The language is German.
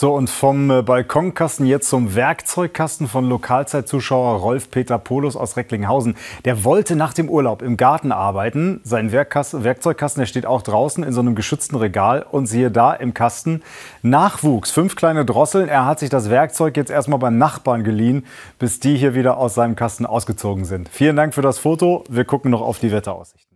So, und vom äh, Balkonkasten jetzt zum Werkzeugkasten von Lokalzeitzuschauer Rolf-Peter Polus aus Recklinghausen. Der wollte nach dem Urlaub im Garten arbeiten. Sein Werkzeugkasten, der steht auch draußen in so einem geschützten Regal. Und siehe da im Kasten Nachwuchs. Fünf kleine Drosseln. Er hat sich das Werkzeug jetzt erstmal beim Nachbarn geliehen, bis die hier wieder aus seinem Kasten ausgezogen sind. Vielen Dank für das Foto. Wir gucken noch auf die Wetteraussicht.